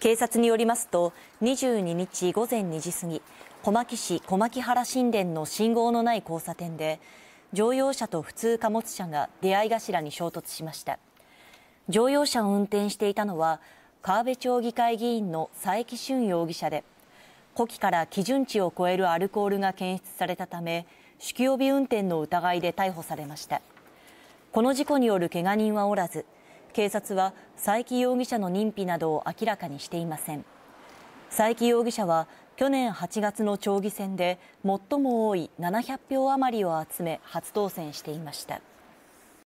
警察によりますと22日午前2時過ぎ小牧市小牧原新田の信号のない交差点で乗用車と普通貨物車が出合い頭に衝突しました乗用車を運転していたのは川辺町議会議員の佐伯俊容疑者で呼気から基準値を超えるアルコールが検出されたため酒気帯び運転の疑いで逮捕されましたこの事故によるけが人はおらず警察は佐伯容疑者の認否などを明らかにしていません佐伯容疑者は去年8月の町議選で最も多い700票余りを集め初当選していました